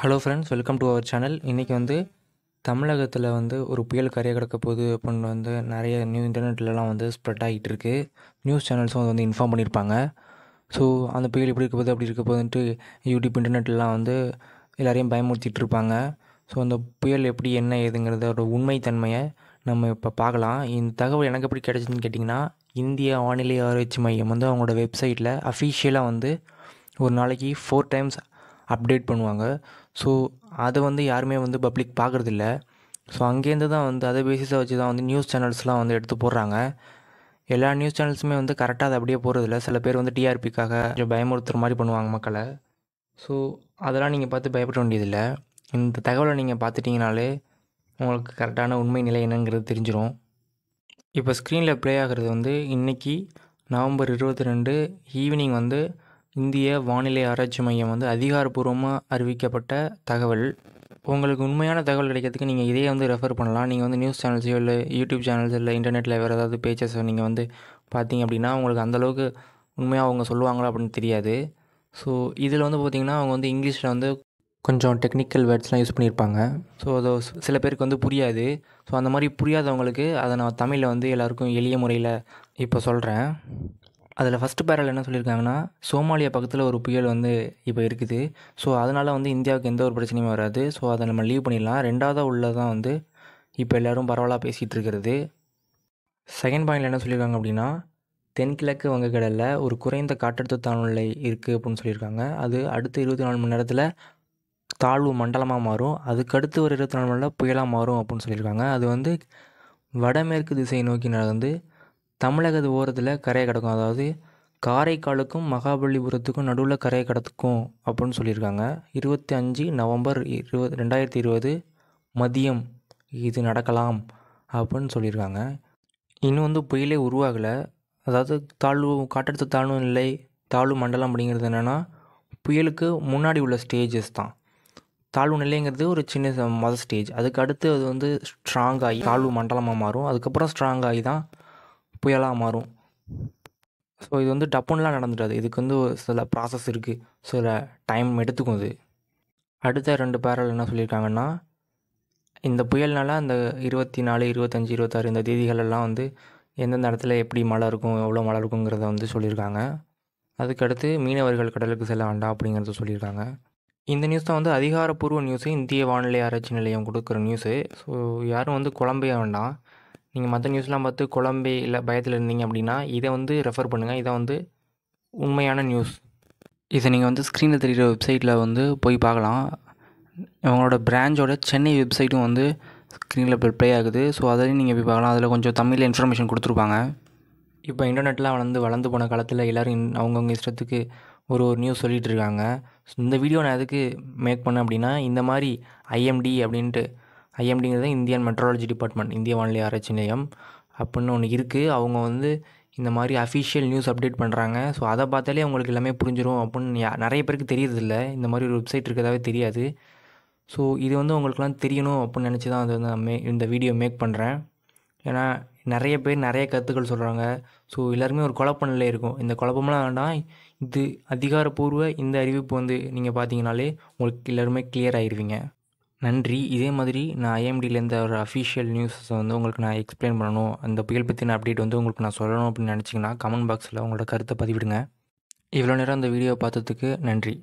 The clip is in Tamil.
hello friends welcome to our channel இன்றைக்கி வந்து தமிழகத்தில் வந்து ஒரு புயல் கரையை கிடக்க போகுது அப்படின்னு வந்து நிறைய நியூ இன்டர்நெட்லலாம் வந்து ஸ்ப்ரெட் ஆகிட்டு இருக்குது நியூஸ் சேனல்ஸும் வந்து இன்ஃபார்ம் பண்ணியிருப்பாங்க ஸோ அந்த புயல் இப்படி இருக்க போது அப்படி இருக்க போதுன்ட்டு யூடியூப் இன்டர்நெட்லாம் வந்து எல்லோரையும் பயமுறுத்திட்டு இருப்பாங்க ஸோ அந்த புயல் எப்படி என்ன ஏதுங்கிறதோட உண்மைத்தன்மையை நம்ம இப்போ பார்க்கலாம் இந்த தகவல் எனக்கு எப்படி கிடச்சிதுன்னு கேட்டிங்கன்னா இந்திய வானிலை ஆராய்ச்சி மையம் வந்து அவங்களோட வெப்சைட்டில் அஃபிஷியலாக வந்து ஒரு நாளைக்கு ஃபோர் டைம்ஸ் அப்டேட் பண்ணுவாங்க ஸோ அதை வந்து யாருமே வந்து பப்ளிக் பார்க்குறதில்ல ஸோ அங்கேருந்து தான் வந்து அதை பேசிஸாக வச்சு தான் வந்து நியூஸ் சேனல்ஸ்லாம் வந்து எடுத்து போடுறாங்க எல்லா நியூஸ் சேனல்ஸுமே வந்து கரெக்டாக அதை அப்படியே போகிறதில்ல சில பேர் வந்து டிஆர்பிக்காக கொஞ்சம் பயமுறுத்துற மாதிரி பண்ணுவாங்க மக்களை ஸோ அதெல்லாம் நீங்கள் பார்த்து பயப்பட வேண்டியதில்லை இந்த தகவலை நீங்கள் பார்த்துட்டிங்கனாலே உங்களுக்கு கரெக்டான உண்மை நிலை என்னங்கிறது தெரிஞ்சிடும் இப்போ ஸ்க்ரீனில் ப்ளே ஆகிறது வந்து இன்றைக்கி நவம்பர் இருபத்தி ரெண்டு ஈவினிங் வந்து இந்திய வானிலை ஆராய்ச்சி மையம் வந்து அதிகாரப்பூர்வமாக அறிவிக்கப்பட்ட தகவல் உங்களுக்கு உண்மையான தகவல் கிடைக்கிறதுக்கு நீங்கள் இதையே வந்து ரெஃபர் பண்ணலாம் நீங்கள் வந்து நியூஸ் சேனல்ஸோ இல்லை யூடியூப் சேனல்ஸ் இல்லை இன்டர்நெட்டில் வேறு ஏதாவது பேச்சஸ் நீங்கள் வந்து பார்த்தீங்க அப்படின்னா உங்களுக்கு அந்தளவுக்கு உண்மையாக அவங்க சொல்லுவாங்களா அப்படின்னு தெரியாது ஸோ இதில் வந்து பார்த்திங்கன்னா அவங்க வந்து இங்கிலீஷில் வந்து கொஞ்சம் டெக்னிக்கல் வேர்ட்ஸ்லாம் யூஸ் பண்ணியிருப்பாங்க ஸோ அதை சில பேருக்கு வந்து புரியாது ஸோ அந்த மாதிரி புரியாதவங்களுக்கு அதை நான் தமிழில் வந்து எல்லாேருக்கும் எளிய முறையில் இப்போ சொல்கிறேன் அதில் ஃபஸ்ட்டு பேரல் என்ன சொல்லியிருக்காங்கன்னா சோமாலியா பக்கத்தில் ஒரு புயல் வந்து இப்போ இருக்குது ஸோ அதனால் வந்து இந்தியாவுக்கு எந்த ஒரு பிரச்சனையும் வராது ஸோ அதை நம்ம லீவ் பண்ணிடலாம் ரெண்டாவதாக உள்ளதான் வந்து இப்போ எல்லோரும் பரவலாக பேசிகிட்டு இருக்கிறது செகண்ட் பாயிண்டில் என்ன சொல்லியிருக்காங்க அப்படின்னா தென்கிழக்கு வங்கக்கடலில் ஒரு குறைந்த காற்றழுத்த தாழ்நிலை இருக்குது அப்படின்னு சொல்லியிருக்காங்க அது அடுத்த இருபத்தி நாலு மணி நேரத்தில் தாழ்வு மண்டலமாக மாறும் அதுக்கடுத்து ஒரு இருபத்தி நாலு மணி நேரம் புயலாக மாறும் அப்படின்னு சொல்லியிருக்காங்க அது வந்து வடமேற்கு திசையை நோக்கி நடந்து தமிழகத்து ஓரத்தில் கரையை கிடக்கும் அதாவது காரைக்காலுக்கும் மகாபலிபுரத்துக்கும் நடுவில் கரையை கிடக்கும் அப்படின்னு சொல்லியிருக்காங்க இருபத்தி அஞ்சு நவம்பர் இருபது ரெண்டாயிரத்தி இருபது மதியம் இது நடக்கலாம் அப்படின்னு சொல்லியிருக்காங்க இன்னும் வந்து புயலே உருவாகலை அதாவது தாழ்வு காற்றழுத்த தாழ்வு நிலை தாழ்வு மண்டலம் அப்படிங்கிறது என்னென்னா புயலுக்கு முன்னாடி உள்ள ஸ்டேஜஸ் தான் தாழ்வு நிலைங்கிறது ஒரு சின்ன மொதல் ஸ்டேஜ் அதுக்கு அடுத்து அது வந்து ஸ்ட்ராங் ஆகி தாழ்வு மண்டலமாக மாறும் அதுக்கப்புறம் ஸ்ட்ராங் ஆகி தான் புயலாக மாறும் ஸோ இது வந்து டப்புன்லாம் நடந்துட்டாது இதுக்கு வந்து சில ப்ராசஸ் இருக்குது சில டைம் எடுத்துக்கும் இது அடுத்த ரெண்டு பேரல் என்ன சொல்லியிருக்காங்கன்னா இந்த புயல்னால் அந்த இருபத்தி நாலு இருபத்தஞ்சி இருபத்தாறு இந்த தேதிகளெல்லாம் வந்து எந்தெந்த இடத்துல எப்படி மழை இருக்கும் எவ்வளோ மழை இருக்குங்கிறத வந்து சொல்லியிருக்காங்க அதுக்கடுத்து மீனவர்கள் கடலுக்கு செல்ல வேண்டாம் அப்படிங்கிறத சொல்லியிருக்காங்க இந்த நியூஸ் தான் வந்து அதிகாரப்பூர்வ நியூஸு இந்திய வானிலை ஆராய்ச்சி நிலையம் கொடுக்குற நியூஸு ஸோ யாரும் வந்து குழம்பைய வேண்டாம் நீங்கள் மற்ற நியூஸ்லாம் பார்த்து குழம்பு இல்லை பயத்தில் இருந்தீங்க அப்படின்னா இதை வந்து ரெஃபர் பண்ணுங்கள் இதை வந்து உண்மையான நியூஸ் இதை நீங்கள் வந்து ஸ்க்ரீனில் தெரிகிற வெப்சைட்டில் வந்து போய் பார்க்கலாம் இவங்களோட பிரான்ச்சோட சென்னை வெப்சைட்டும் வந்து ஸ்க்ரீனில் இப்போ ப்ளே ஆகுது ஸோ அதையும் நீங்கள் போய் பார்க்கலாம் அதில் கொஞ்சம் தமிழில் இன்ஃபர்மேஷன் கொடுத்துருப்பாங்க இப்போ இன்டர்நெட்லாம் வளர்ந்து வளர்ந்து போன காலத்தில் எல்லோரும் அவங்கவுங்க இஷ்டத்துக்கு ஒரு ஒரு நியூஸ் சொல்லிகிட்டு இருக்காங்க இந்த வீடியோ நான் எதுக்கு மேக் பண்ணேன் அப்படின்னா இந்த மாதிரி ஐஎம்டி அப்படின்ட்டு ஐஎம்டிங்கிறது இந்தியன் மெட்ரலஜி டிபார்ட்மெண்ட் இந்திய வானிலை ஆராய்ச்சி நிலையம் அப்படின்னு ஒன்று இருக்குது அவங்க வந்து இந்த மாதிரி அஃபிஷியல் நியூஸ் அப்டேட் பண்ணுறாங்க ஸோ அதை பார்த்தாலே அவங்களுக்கு எல்லாமே புரிஞ்சிடும் அப்படின்னு நிறைய பேருக்கு தெரியறதில்ல இந்த மாதிரி ஒரு வெப்சைட் இருக்கிறதாவே தெரியாது ஸோ இது வந்து அவங்களுக்குலாம் தெரியணும் அப்படின்னு நினச்சி தான் அது வந்து நான் மே இந்த வீடியோ மேக் பண்ணுறேன் ஏன்னா நிறைய பேர் நிறைய கருத்துக்கள் சொல்கிறாங்க ஸோ எல்லாருமே ஒரு குழப்ப நிலை இருக்கும் இந்த குழப்பமெலாம் வேண்டாம் இது அதிகாரப்பூர்வ இந்த அறிவிப்பு வந்து நீங்கள் பார்த்தீங்கனாலே உங்களுக்கு எல்லாருமே கிளியர் ஆகிடுவீங்க நன்றி இதே மாதிரி நான் ஐஎம்டிலேருந்து ஒரு அஃபிஷியல் நியூஸை வந்து உங்களுக்கு நான் எக்ஸ்பிளைன் பண்ணணும் அந்த புயல் பற்றின அப்டேட் வந்து உங்களுக்கு நான் சொல்லணும் அப்படின்னு நினச்சிங்கன்னா கமெண்ட் பாக்ஸில் உங்களோட கருத்தை பதிவிடுங்க இவ்வளோ நேரம் அந்த வீடியோ பார்த்ததுக்கு நன்றி